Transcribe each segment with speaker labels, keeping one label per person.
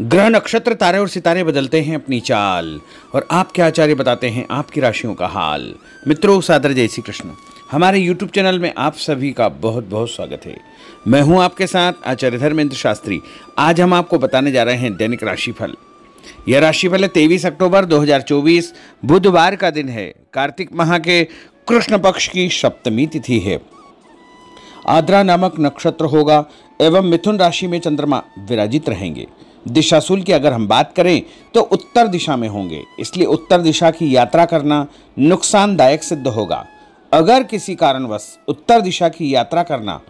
Speaker 1: ग्रह नक्षत्र तारे और सितारे बदलते हैं अपनी चाल और आपके आचार्य बताते हैं आपकी राशियों का हाल मित्रों सादर जय श्री कृष्ण हमारे YouTube चैनल में आप सभी का बहुत बहुत स्वागत है मैं हूं आपके साथ आचार्य धर्मेंद्र शास्त्री आज हम आपको बताने जा रहे हैं दैनिक राशिफल यह राशिफल है तेईस अक्टूबर 2024 बुधवार का दिन है कार्तिक माह के कृष्ण पक्ष की सप्तमी तिथि है आद्रा नामक नक्षत्र होगा एवं मिथुन राशि में चंद्रमा विराजित रहेंगे सूल की अगर हम बात करें तो उत्तर दिशा में होंगे इसलिए उत्तर दिशा की यात्रा करना नुकसानदायक सिद्ध होगा अगर किसी कारणवश उत्तर दिशा की यात्रा करना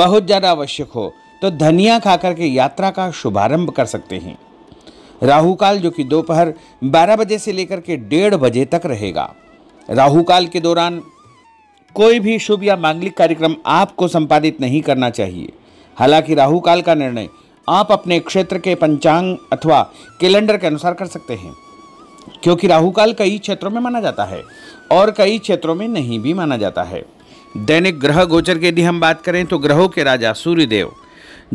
Speaker 1: बहुत ज़्यादा आवश्यक हो तो धनिया खा करके यात्रा का शुभारंभ कर सकते हैं राहु काल जो कि दोपहर 12 बजे से लेकर के डेढ़ बजे तक रहेगा राहु काल के दौरान कोई भी शुभ या मांगलिक कार्यक्रम आपको संपादित नहीं करना चाहिए हालांकि राहु काल का निर्णय आप अपने क्षेत्र के पंचांग अथवा कैलेंडर के अनुसार कर सकते हैं क्योंकि राहु काल कई क्षेत्रों में माना जाता है और कई क्षेत्रों में नहीं भी माना जाता है दैनिक ग्रह गोचर के यदि हम बात करें तो ग्रहों के राजा सूर्यदेव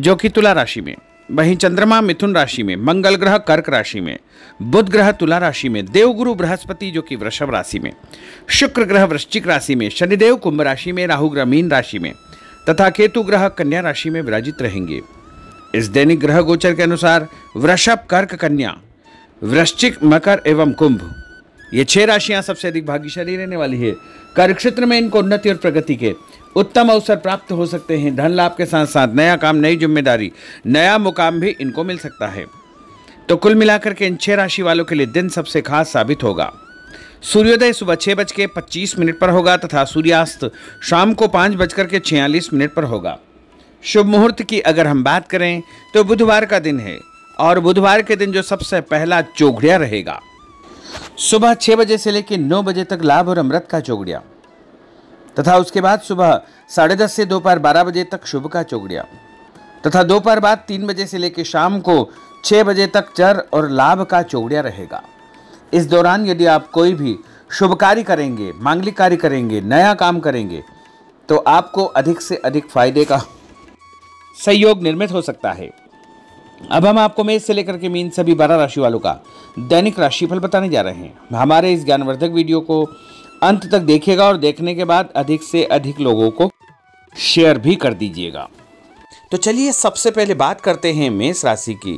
Speaker 1: जो कि तुला राशि में वहीं चंद्रमा मिथुन राशि में मंगल ग्रह कर्क राशि में बुध ग्रह तुला राशि में देवगुरु बृहस्पति जो कि वृषभ राशि में शुक्र ग्रह वृश्चिक राशि में शनिदेव कुंभ राशि में राहु ग्रह मीन राशि में तथा केतु ग्रह कन्या राशि में विराजित रहेंगे इस दैनिक ग्रह गोचर के अनुसार वृषभ कर्क कन्या वृश्चिक मकर एवं कुंभ ये छह राशियां सबसे अधिक भाग्यशाली रहने वाली है कर्क क्षेत्र में इनको उन्नति और प्रगति के उत्तम अवसर प्राप्त हो सकते हैं धन लाभ के साथ साथ नया काम नई जिम्मेदारी नया मुकाम भी इनको मिल सकता है तो कुल मिलाकर के इन छह राशि वालों के लिए दिन सबसे खास साबित होगा सूर्योदय सुबह छह बज के पच्चीस मिनट पर होगा तथा सूर्यास्त शाम को पांच बजकर के छियालीस मिनट पर होगा शुभ मुहूर्त की अगर हम बात करें तो बुधवार का दिन है और बुधवार के दिन जो सबसे पहला चोगड़िया रहेगा सुबह छः बजे से लेकर नौ बजे तक लाभ और अमृत का चोगड़िया तथा उसके बाद सुबह साढ़े दस से दोपहर बारह बजे तक शुभ का चोगड़िया तथा दोपहर बाद तीन बजे से लेकर शाम को छः बजे तक चर और लाभ का चोगड़िया रहेगा इस दौरान यदि आप कोई भी शुभ कार्य करेंगे मांगलिक कार्य करेंगे नया काम करेंगे तो आपको अधिक से अधिक फायदे का सहयोग निर्मित हो सकता है अब हम आपको मेष से लेकर के मीन सभी बारह राशि वालों का दैनिक राशिफल बताने जा रहे हैं हमारे इस ज्ञानवर्धक वीडियो को अंत तक देखिएगा और देखने के बाद अधिक से अधिक लोगों को शेयर भी कर दीजिएगा तो चलिए सबसे पहले बात करते हैं मेष राशि की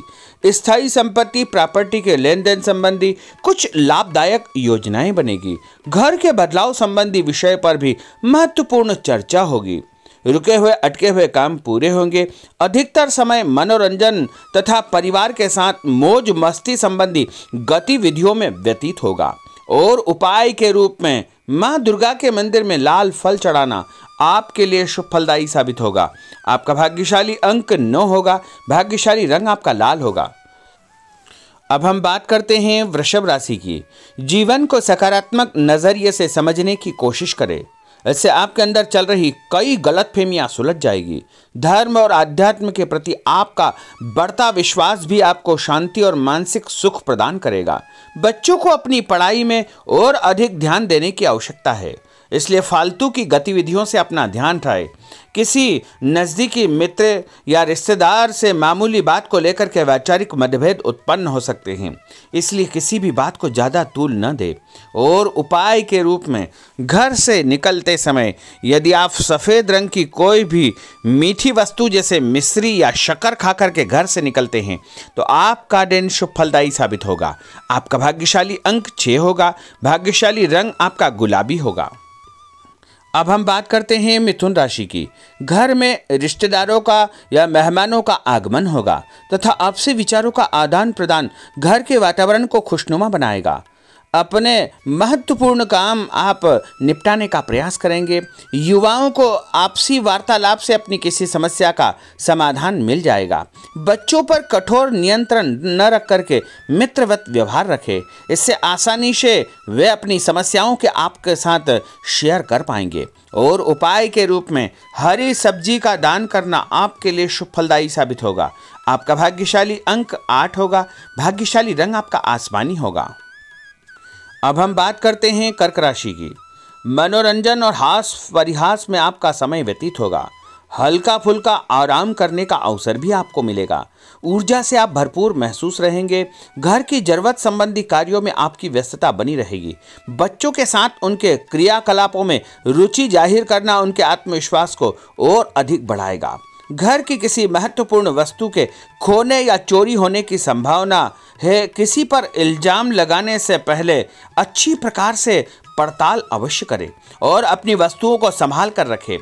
Speaker 1: स्थायी संपत्ति प्रॉपर्टी के लेन देन संबंधी कुछ लाभदायक योजनाएं बनेगी घर के बदलाव संबंधी विषय पर भी महत्वपूर्ण चर्चा होगी रुके हुए अटके हुए काम पूरे होंगे अधिकतर समय मनोरंजन तथा परिवार के साथ मौज मस्ती संबंधी गतिविधियों में व्यतीत होगा और उपाय के रूप में माँ दुर्गा के मंदिर में लाल फल चढ़ाना आपके लिए शुभ फलदायी साबित होगा आपका भाग्यशाली अंक नौ होगा भाग्यशाली रंग आपका लाल होगा अब हम बात करते हैं वृषभ राशि की जीवन को सकारात्मक नजरिए से समझने की कोशिश करें इससे आपके अंदर चल रही कई गलत फहमियाँ सुलझ जाएगी धर्म और आध्यात्म के प्रति आपका बढ़ता विश्वास भी आपको शांति और मानसिक सुख प्रदान करेगा बच्चों को अपनी पढ़ाई में और अधिक ध्यान देने की आवश्यकता है इसलिए फालतू की गतिविधियों से अपना ध्यान हटाए किसी नज़दीकी मित्र या रिश्तेदार से मामूली बात को लेकर के वैचारिक मतभेद उत्पन्न हो सकते हैं इसलिए किसी भी बात को ज़्यादा तूल न दे और उपाय के रूप में घर से निकलते समय यदि आप सफ़ेद रंग की कोई भी मीठी वस्तु जैसे मिश्री या शक्कर खा करके घर से निकलते हैं तो आपका दिन शुभ फलदायी साबित होगा आपका भाग्यशाली अंक छः होगा भाग्यशाली रंग आपका गुलाबी होगा अब हम बात करते हैं मिथुन राशि की घर में रिश्तेदारों का या मेहमानों का आगमन होगा तथा आपसे विचारों का आदान प्रदान घर के वातावरण को खुशनुमा बनाएगा अपने महत्वपूर्ण काम आप निपटाने का प्रयास करेंगे युवाओं को आपसी वार्तालाप से अपनी किसी समस्या का समाधान मिल जाएगा बच्चों पर कठोर नियंत्रण न रख करके मित्रवत व्यवहार रखें इससे आसानी से वे अपनी समस्याओं के आपके साथ शेयर कर पाएंगे और उपाय के रूप में हरी सब्जी का दान करना आपके लिए शुभ फलदायी साबित होगा आपका भाग्यशाली अंक आठ होगा भाग्यशाली रंग आपका आसमानी होगा अब हम बात करते हैं कर्क राशि की मनोरंजन और हास परिहास में आपका समय व्यतीत होगा हल्का फुल्का आराम करने का अवसर भी आपको मिलेगा ऊर्जा से आप भरपूर महसूस रहेंगे घर की जरूरत संबंधी कार्यों में आपकी व्यस्तता बनी रहेगी बच्चों के साथ उनके क्रियाकलापों में रुचि जाहिर करना उनके आत्मविश्वास को और अधिक बढ़ाएगा घर की किसी महत्वपूर्ण वस्तु के खोने या चोरी होने की संभावना है किसी पर इल्जाम लगाने से पहले अच्छी प्रकार से पड़ताल अवश्य करें और अपनी वस्तुओं को संभाल कर रखें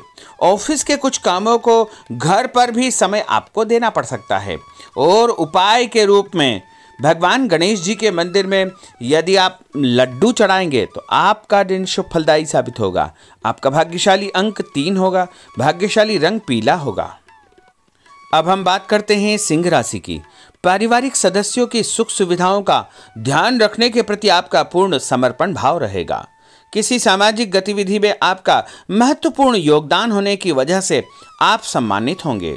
Speaker 1: ऑफिस के कुछ कामों को घर पर भी समय आपको देना पड़ सकता है और उपाय के रूप में भगवान गणेश जी के मंदिर में यदि आप लड्डू चढ़ाएंगे तो आपका दिन शुभ फलदायी साबित होगा आपका भाग्यशाली अंक तीन होगा भाग्यशाली रंग पीला होगा अब हम बात करते हैं सिंह राशि की पारिवारिक सदस्यों की सुख सुविधाओं का ध्यान रखने के प्रति आपका पूर्ण समर्पण भाव रहेगा किसी सामाजिक गतिविधि में आपका महत्वपूर्ण योगदान होने की वजह से आप सम्मानित होंगे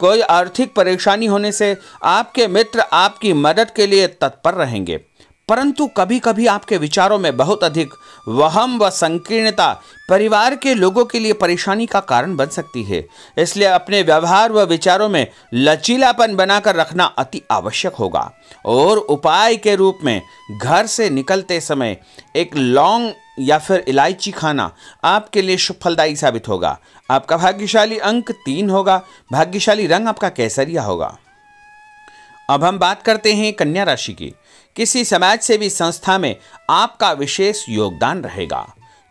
Speaker 1: कोई आर्थिक परेशानी होने से आपके मित्र आपकी मदद के लिए तत्पर रहेंगे परंतु कभी कभी आपके विचारों में बहुत अधिक वहम व संकीर्णता परिवार के लोगों के लिए परेशानी का कारण बन सकती है इसलिए अपने व्यवहार व विचारों में लचीलापन बनाकर रखना अति आवश्यक होगा और उपाय के रूप में घर से निकलते समय एक लौंग या फिर इलायची खाना आपके लिए सुफलदायी साबित होगा आपका भाग्यशाली अंक तीन होगा भाग्यशाली रंग आपका कैसरिया होगा अब हम बात करते हैं कन्या राशि की किसी समाज सेवी संस्था में आपका विशेष योगदान रहेगा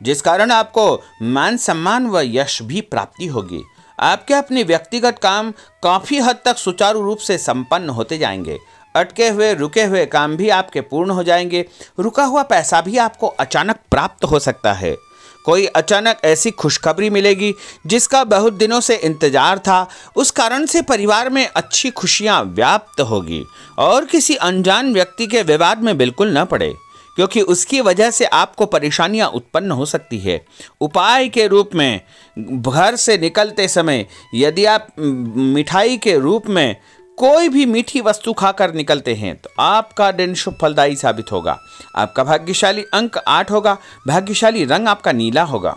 Speaker 1: जिस कारण आपको मान सम्मान व यश भी प्राप्ति होगी आपके अपने व्यक्तिगत काम काफ़ी हद तक सुचारू रूप से संपन्न होते जाएंगे अटके हुए रुके हुए काम भी आपके पूर्ण हो जाएंगे रुका हुआ पैसा भी आपको अचानक प्राप्त हो सकता है कोई अचानक ऐसी खुशखबरी मिलेगी जिसका बहुत दिनों से इंतजार था उस कारण से परिवार में अच्छी खुशियाँ व्याप्त होगी और किसी अनजान व्यक्ति के विवाद में बिल्कुल न पड़े क्योंकि उसकी वजह से आपको परेशानियां उत्पन्न हो सकती है उपाय के रूप में घर से निकलते समय यदि आप मिठाई के रूप में कोई भी मीठी वस्तु खाकर निकलते हैं तो आपका दिन शुभ फलदायी साबित होगा आपका भाग्यशाली अंक आठ होगा भाग्यशाली रंग आपका नीला होगा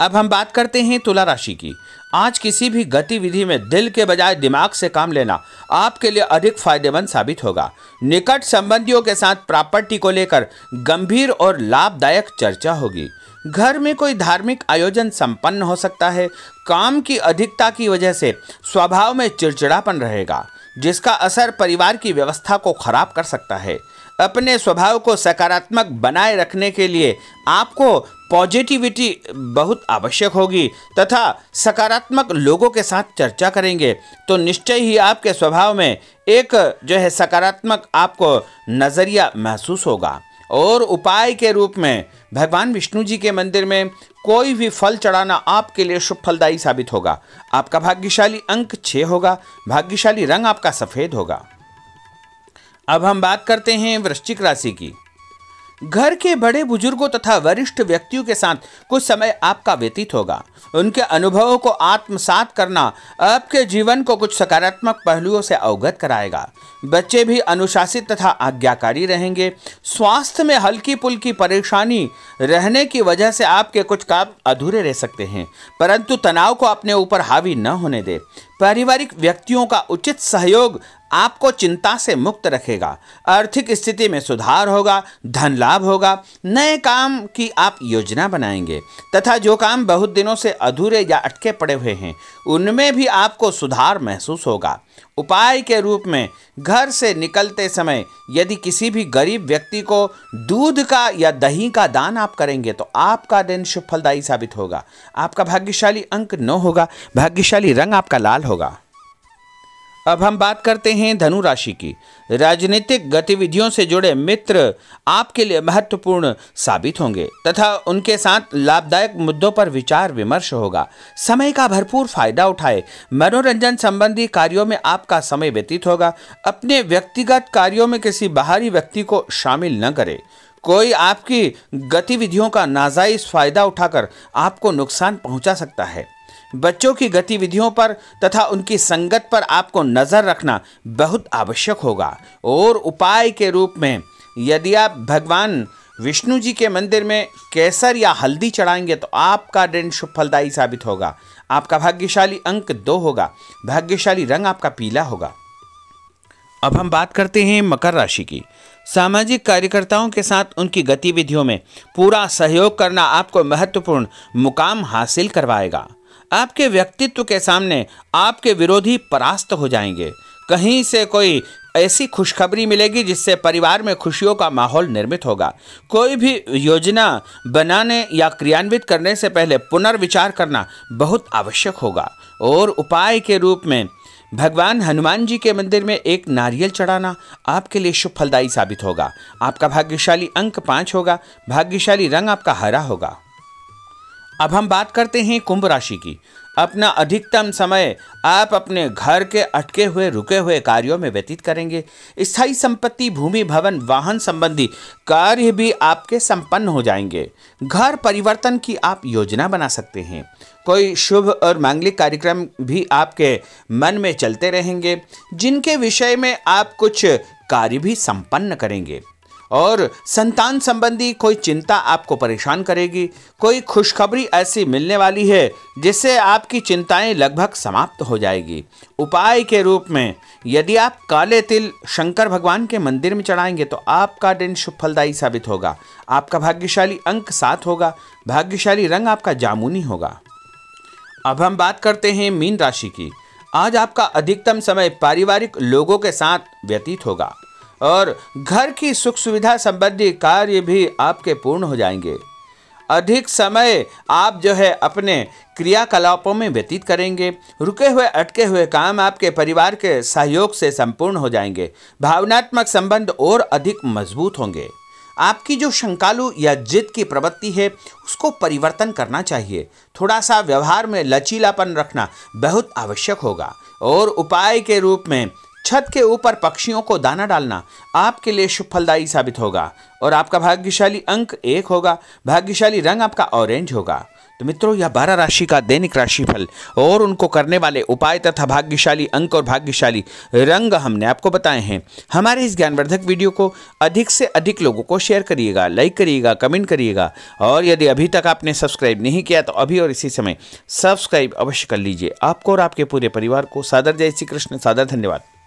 Speaker 1: अब हम बात करते हैं तुला राशि की आज किसी भी गतिविधि में दिल के बजाय दिमाग से काम लेना आपके लिए अधिक फायदेमंद साबित होगा निकट संबंधियों के साथ प्रॉपर्टी को लेकर गंभीर और लाभदायक चर्चा होगी घर में कोई धार्मिक आयोजन संपन्न हो सकता है काम की अधिकता की वजह से स्वभाव में चिड़चिड़ापन रहेगा जिसका असर परिवार की व्यवस्था को खराब कर सकता है अपने स्वभाव को सकारात्मक बनाए रखने के लिए आपको पॉजिटिविटी बहुत आवश्यक होगी तथा सकारात्मक लोगों के साथ चर्चा करेंगे तो निश्चय ही आपके स्वभाव में एक जो है सकारात्मक आपको नज़रिया महसूस होगा और उपाय के रूप में भगवान विष्णु जी के मंदिर में कोई भी फल चढ़ाना आपके लिए शुभ फलदायी साबित होगा आपका भाग्यशाली अंक छः होगा भाग्यशाली रंग आपका सफ़ेद होगा अब हम बात करते हैं वृश्चिक राशि की घर के बड़े बुजुर्गों तथा वरिष्ठ व्यक्तियों के साथ कुछ समय आपका व्यतीत होगा उनके अनुभवों को आत्मसात करना आपके जीवन को कुछ सकारात्मक पहलुओं से अवगत कराएगा बच्चे भी अनुशासित तथा आज्ञाकारी रहेंगे स्वास्थ्य में हल्की पुल्की परेशानी रहने की वजह से आपके कुछ काम अधूरे रह सकते हैं परंतु तनाव को अपने ऊपर हावी न होने दे पारिवारिक व्यक्तियों का उचित सहयोग आपको चिंता से मुक्त रखेगा आर्थिक स्थिति में सुधार होगा धन लाभ होगा नए काम की आप योजना बनाएंगे तथा जो काम बहुत दिनों से अधूरे या अटके पड़े हुए हैं उनमें भी आपको सुधार महसूस होगा उपाय के रूप में घर से निकलते समय यदि किसी भी गरीब व्यक्ति को दूध का या दही का दान आप करेंगे तो आपका दिन शुभ फलदायी साबित होगा आपका भाग्यशाली अंक नौ होगा भाग्यशाली रंग आपका लाल होगा अब हम बात करते हैं धनु राशि की राजनीतिक गतिविधियों से जुड़े मित्र आपके लिए महत्वपूर्ण साबित होंगे तथा उनके साथ लाभदायक मुद्दों पर विचार विमर्श होगा समय का भरपूर फायदा उठाए मनोरंजन संबंधी कार्यों में आपका समय व्यतीत होगा अपने व्यक्तिगत कार्यों में किसी बाहरी व्यक्ति को शामिल न करें कोई आपकी गतिविधियों का नाजायज फायदा उठाकर आपको नुकसान पहुंचा सकता है बच्चों की गतिविधियों पर तथा उनकी संगत पर आपको नज़र रखना बहुत आवश्यक होगा और उपाय के रूप में यदि आप भगवान विष्णु जी के मंदिर में केसर या हल्दी चढ़ाएंगे तो आपका दिन शुभ फलदायी साबित होगा आपका भाग्यशाली अंक दो होगा भाग्यशाली रंग आपका पीला होगा अब हम बात करते हैं मकर राशि की सामाजिक कार्यकर्ताओं के साथ उनकी गतिविधियों में पूरा सहयोग करना आपको महत्वपूर्ण मुकाम हासिल करवाएगा आपके व्यक्तित्व के सामने आपके विरोधी परास्त हो जाएंगे कहीं से कोई ऐसी खुशखबरी मिलेगी जिससे परिवार में खुशियों का माहौल निर्मित होगा कोई भी योजना बनाने या क्रियान्वित करने से पहले पुनर्विचार करना बहुत आवश्यक होगा और उपाय के रूप में भगवान हनुमान जी के मंदिर में एक नारियल चढ़ाना आपके लिए शुभ फलदायी साबित होगा आपका भाग्यशाली अंक पाँच होगा भाग्यशाली रंग आपका हरा होगा अब हम बात करते हैं कुंभ राशि की अपना अधिकतम समय आप अपने घर के अटके हुए रुके हुए कार्यों में व्यतीत करेंगे स्थायी संपत्ति भूमि भवन वाहन संबंधी कार्य भी आपके संपन्न हो जाएंगे घर परिवर्तन की आप योजना बना सकते हैं कोई शुभ और मांगलिक कार्यक्रम भी आपके मन में चलते रहेंगे जिनके विषय में आप कुछ कार्य भी संपन्न करेंगे और संतान संबंधी कोई चिंता आपको परेशान करेगी कोई खुशखबरी ऐसी मिलने वाली है जिससे आपकी चिंताएं लगभग समाप्त हो जाएगी उपाय के रूप में यदि आप काले तिल शंकर भगवान के मंदिर में चढ़ाएंगे तो आपका दिन शुभ फलदायी साबित होगा आपका भाग्यशाली अंक सात होगा भाग्यशाली रंग आपका जामुनी होगा अब हम बात करते हैं मीन राशि की आज आपका अधिकतम समय पारिवारिक लोगों के साथ व्यतीत होगा और घर की सुख सुविधा संबंधी कार्य भी आपके पूर्ण हो जाएंगे अधिक समय आप जो है अपने क्रियाकलापों में व्यतीत करेंगे रुके हुए अटके हुए काम आपके परिवार के सहयोग से संपूर्ण हो जाएंगे भावनात्मक संबंध और अधिक मजबूत होंगे आपकी जो शंकालु या जिद की प्रवृत्ति है उसको परिवर्तन करना चाहिए थोड़ा सा व्यवहार में लचीलापन रखना बहुत आवश्यक होगा और उपाय के रूप में छत के ऊपर पक्षियों को दाना डालना आपके लिए शुभ फलदायी साबित होगा और आपका भाग्यशाली अंक एक होगा भाग्यशाली रंग आपका ऑरेंज होगा तो मित्रों यह बारह राशि का दैनिक राशिफल और उनको करने वाले उपाय तथा भाग्यशाली अंक और भाग्यशाली रंग हमने आपको बताए हैं हमारे इस ज्ञानवर्धक वीडियो को अधिक से अधिक लोगों को शेयर करिएगा लाइक करिएगा कमेंट करिएगा और यदि अभी तक आपने सब्सक्राइब नहीं किया तो अभी और इसी समय सब्सक्राइब अवश्य कर लीजिए आपको और आपके पूरे परिवार को सादर जय श्री कृष्ण सादर धन्यवाद